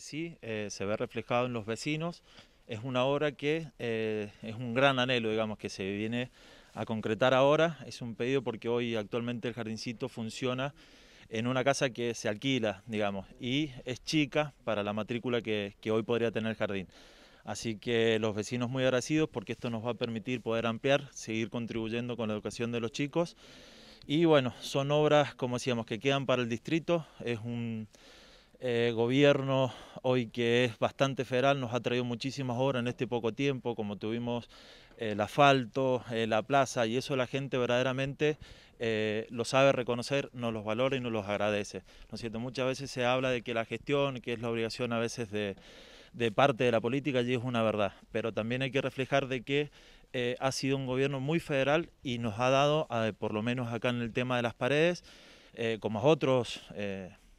sí, eh, se ve reflejado en los vecinos. Es una obra que eh, es un gran anhelo, digamos, que se viene a concretar ahora. Es un pedido porque hoy actualmente el jardincito funciona en una casa que se alquila, digamos, y es chica para la matrícula que, que hoy podría tener el jardín. Así que los vecinos muy agradecidos porque esto nos va a permitir poder ampliar, seguir contribuyendo con la educación de los chicos. Y bueno, son obras, como decíamos, que quedan para el distrito. Es un eh, gobierno hoy que es bastante federal nos ha traído muchísimas obras en este poco tiempo, como tuvimos eh, el asfalto, eh, la plaza, y eso la gente verdaderamente lo sabe reconocer, nos los valora y nos los agradece. ¿no Muchas veces se habla de que la gestión, que es la obligación a veces de, parte de la política, allí es una verdad, pero también hay que reflejar de que ha sido un gobierno muy federal y nos ha dado, por lo menos acá en el tema de las paredes, como a otros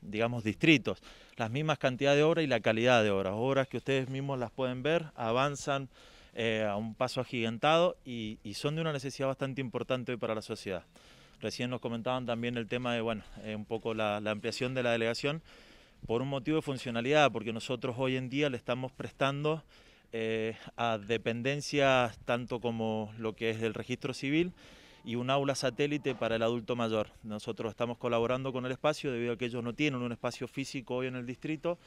digamos, distritos, las mismas cantidades de obras y la calidad de obras, obras que ustedes mismos las pueden ver, avanzan eh, a un paso agigantado y, son de una necesidad bastante importante hoy para la sociedad. Recién nos comentaban también el tema de, bueno, eh, un poco la, ampliación de la delegación por un motivo de funcionalidad, porque nosotros hoy en día le estamos prestando eh, a dependencias tanto como lo que es del registro civil, y un aula satélite para el adulto mayor. Nosotros estamos colaborando con el espacio debido a que ellos no tienen un espacio físico hoy en el distrito,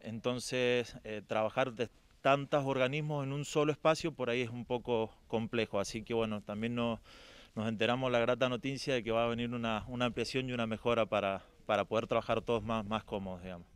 entonces eh, trabajar de tantos organismos en un solo espacio por ahí es un poco complejo, así que bueno, también nos, nos enteramos la grata noticia de que va a venir una, una ampliación y una mejora para, para poder trabajar todos más, más cómodos, digamos.